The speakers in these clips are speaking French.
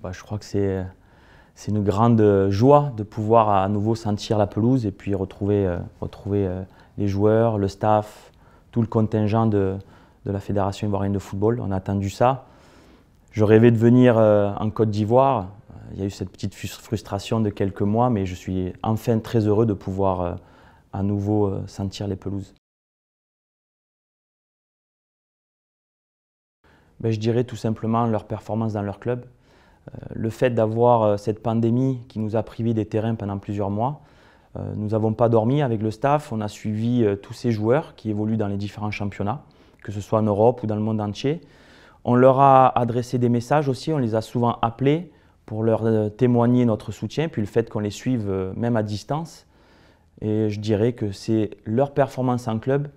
Bah, je crois que c'est une grande joie de pouvoir à nouveau sentir la pelouse et puis retrouver, euh, euh, les joueurs, le staff, tout le contingent de, la Fédération ivoirienne de football. On a attendu ça. Je rêvais de venir euh, en Côte d'Ivoire. Il y a eu cette petite frustration de quelques mois, mais je suis enfin très heureux de pouvoir à nouveau sentir les pelouses. Ben, je dirais tout simplement leur performance dans leur club. Euh, le fait d'avoir euh, cette pandémie qui nous a privés des terrains pendant plusieurs mois, euh, nous n'avons pas dormi avec le staff, on a suivi tous ces joueurs qui évoluent dans les différents championnats, que ce soit en Europe ou dans le monde entier. On leur a adressé des messages aussi, on les a souvent appelés pour leur témoigner notre soutien, puis le fait qu'on les suive même à distance. Et je dirais que c'est leur performance en club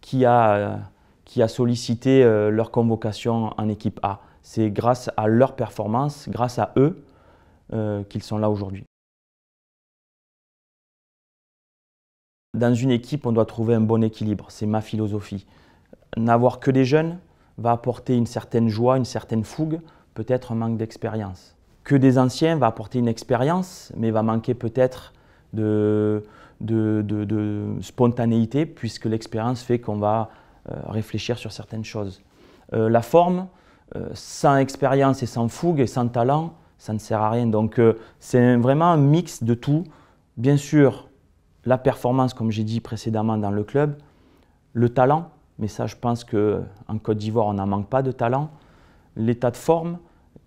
qui a, qui a sollicité leur convocation en équipe A c'est grâce à leur performance, grâce à eux, euh, qu'ils sont là aujourd'hui. Dans une équipe, on doit trouver un bon équilibre, c'est ma philosophie. N'avoir que des jeunes va apporter une certaine joie, une certaine fougue, peut-être un manque d'expérience. Que des anciens va apporter une expérience, mais va manquer peut-être de, spontanéité, puisque l'expérience fait qu'on va euh, réfléchir sur certaines choses. Euh, la forme, euh, sans expérience et sans fougue et sans talent, ça ne sert à rien. Donc euh, c'est vraiment un mix de tout. Bien sûr, la performance, comme j'ai dit précédemment dans le club, le talent, mais ça je pense qu'en Côte d'Ivoire on n'en manque pas de talent, l'état de forme,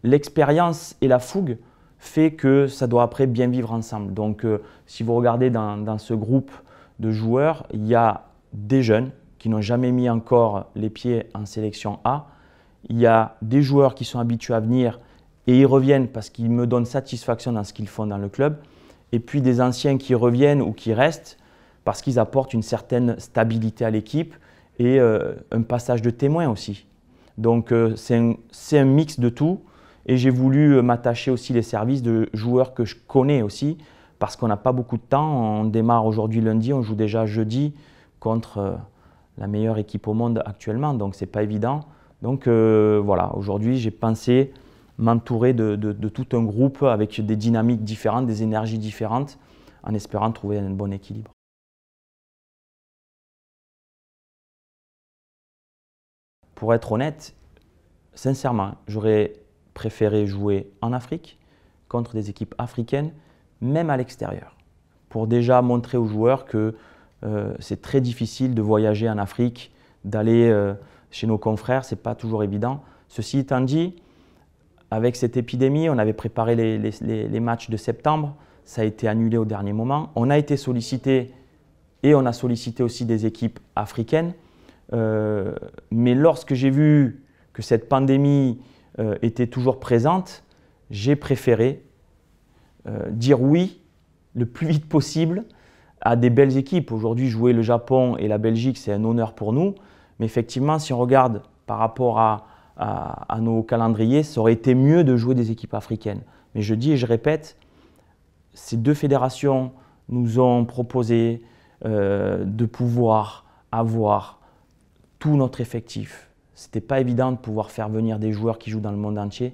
l'expérience et la fougue fait que ça doit après bien vivre ensemble. Donc euh, si vous regardez dans, ce groupe de joueurs, il y a des jeunes qui n'ont jamais mis encore les pieds en sélection A, il y a des joueurs qui sont habitués à venir et ils reviennent parce qu'ils me donnent satisfaction dans ce qu'ils font dans le club. Et puis des anciens qui reviennent ou qui restent parce qu'ils apportent une certaine stabilité à l'équipe et euh, un passage de témoin aussi. Donc euh, c'est un, mix de tout. Et j'ai voulu euh, m'attacher aussi les services de joueurs que je connais aussi parce qu'on n'a pas beaucoup de temps. On démarre aujourd'hui lundi, on joue déjà jeudi contre la meilleure équipe au monde actuellement, donc ce n'est pas évident. Donc euh, voilà, aujourd'hui j'ai pensé m'entourer de, tout un groupe avec des dynamiques différentes, des énergies différentes, en espérant trouver un bon équilibre. Pour être honnête, sincèrement, j'aurais préféré jouer en Afrique contre des équipes africaines, même à l'extérieur, pour déjà montrer aux joueurs que euh, c'est très difficile de voyager en Afrique, d'aller... Euh, chez nos confrères, ce n'est pas toujours évident. Ceci étant dit, avec cette épidémie, on avait préparé les, matchs de septembre, ça a été annulé au dernier moment. On a été sollicité et on a sollicité aussi des équipes africaines. Euh, mais lorsque j'ai vu que cette pandémie euh, était toujours présente, j'ai préféré euh, dire oui le plus vite possible à des belles équipes. Aujourd'hui, jouer le Japon et la Belgique, c'est un honneur pour nous. Mais effectivement, si on regarde par rapport à, nos calendriers, ça aurait été mieux de jouer des équipes africaines. Mais je dis et je répète, ces deux fédérations nous ont proposé euh, de pouvoir avoir tout notre effectif. Ce n'était pas évident de pouvoir faire venir des joueurs qui jouent dans le monde entier.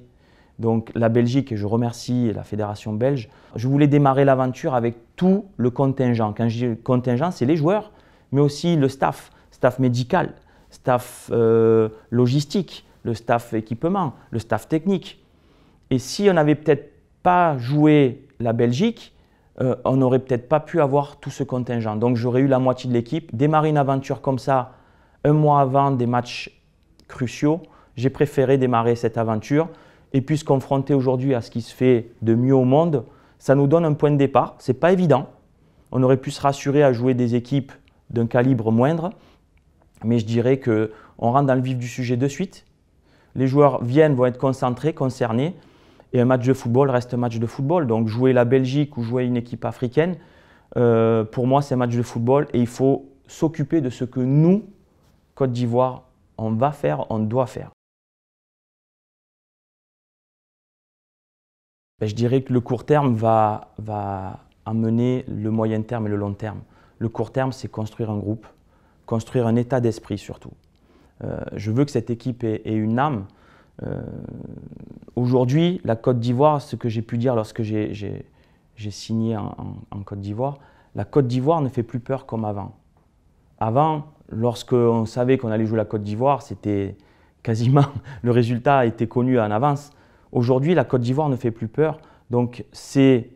Donc la Belgique, et je remercie la fédération belge, je voulais démarrer l'aventure avec tout le contingent. Quand je dis contingent, c'est les joueurs, mais aussi le staff, staff médical, staff euh, logistique, le staff équipement, le staff technique. Et si on n'avait peut-être pas joué la Belgique, euh, on n'aurait peut-être pas pu avoir tout ce contingent. Donc j'aurais eu la moitié de l'équipe. Démarrer une aventure comme ça, un mois avant des matchs cruciaux, j'ai préféré démarrer cette aventure. Et puis se confronter aujourd'hui à ce qui se fait de mieux au monde, ça nous donne un point de départ. n'est pas évident. On aurait pu se rassurer à jouer des équipes d'un calibre moindre, mais je dirais qu'on rentre dans le vif du sujet de suite. Les joueurs viennent, vont être concentrés, concernés. Et un match de football reste un match de football. Donc jouer la Belgique ou jouer une équipe africaine, euh, pour moi, c'est un match de football. Et il faut s'occuper de ce que nous, Côte d'Ivoire, on va faire, on doit faire. Ben, je dirais que le court terme va, va amener le moyen terme et le long terme. Le court terme, c'est construire un groupe construire un état d'esprit surtout. Euh, je veux que cette équipe ait, une âme. Euh, aujourd'hui, la Côte d'Ivoire, ce que j'ai pu dire lorsque j'ai signé en, Côte d'Ivoire, la Côte d'Ivoire ne fait plus peur comme avant. Avant, lorsqu'on savait qu'on allait jouer la Côte d'Ivoire, c'était quasiment le résultat était connu en avance. Aujourd'hui, la Côte d'Ivoire ne fait plus peur. Donc, c'est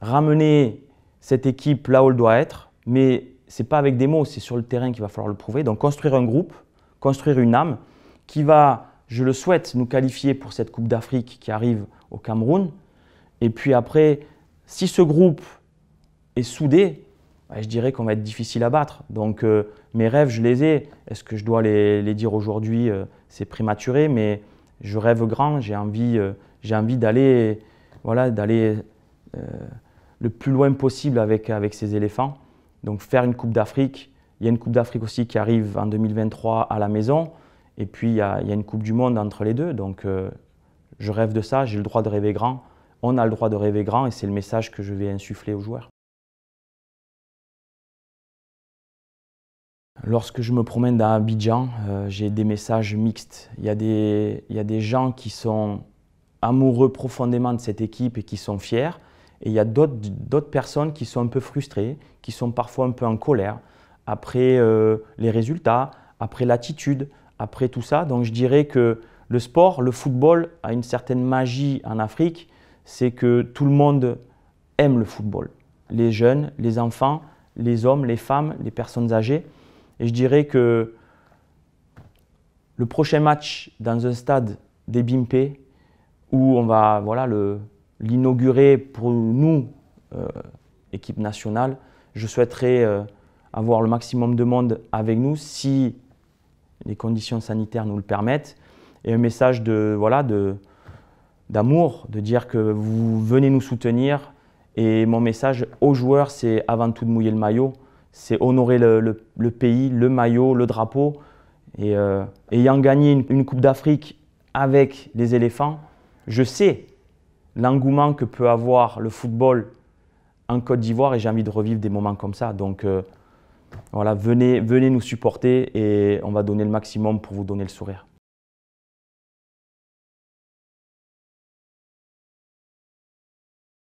ramener cette équipe là où elle doit être, mais c'est pas avec des mots, c'est sur le terrain qu'il va falloir le prouver. Donc construire un groupe, construire une âme qui va, je le souhaite, nous qualifier pour cette Coupe d'Afrique qui arrive au Cameroun. Et puis après, si ce groupe est soudé, bah, je dirais qu'on va être difficile à battre. Donc euh, mes rêves, je les ai. Est-ce que je dois les, dire aujourd'hui euh, C'est prématuré, mais je rêve grand. J'ai envie, euh, j'ai envie d'aller, voilà, d'aller le plus loin possible avec, avec ces éléphants. Donc faire une Coupe d'Afrique, il y a une Coupe d'Afrique aussi qui arrive en 2023 à la maison, et puis il y a, une Coupe du Monde entre les deux. Donc euh, je rêve de ça, j'ai le droit de rêver grand, on a le droit de rêver grand, et c'est le message que je vais insuffler aux joueurs. Lorsque je me promène dans Abidjan, euh, j'ai des messages mixtes. il y a des gens qui sont amoureux profondément de cette équipe et qui sont fiers, et il y a d'autres personnes qui sont un peu frustrées, qui sont parfois un peu en colère après euh, les résultats, après l'attitude, après tout ça. Donc je dirais que le sport, le football a une certaine magie en Afrique, c'est que tout le monde aime le football. Les jeunes, les enfants, les hommes, les femmes, les personnes âgées. Et je dirais que le prochain match dans un stade des Bimpe, où on va, voilà, le, l'inaugurer pour nous, euh, équipe nationale. Je souhaiterais euh, avoir le maximum de monde avec nous si les conditions sanitaires nous le permettent. Et un message de voilà de d'amour, de dire que vous venez nous soutenir. Et mon message aux joueurs, c'est avant tout de mouiller le maillot, c'est honorer le, le, pays, le maillot, le drapeau. Et euh, ayant gagné une, une Coupe d'Afrique avec les éléphants, je sais l'engouement que peut avoir le football en Côte d'Ivoire et j'ai envie de revivre des moments comme ça. Donc euh, voilà, venez, venez nous supporter et on va donner le maximum pour vous donner le sourire.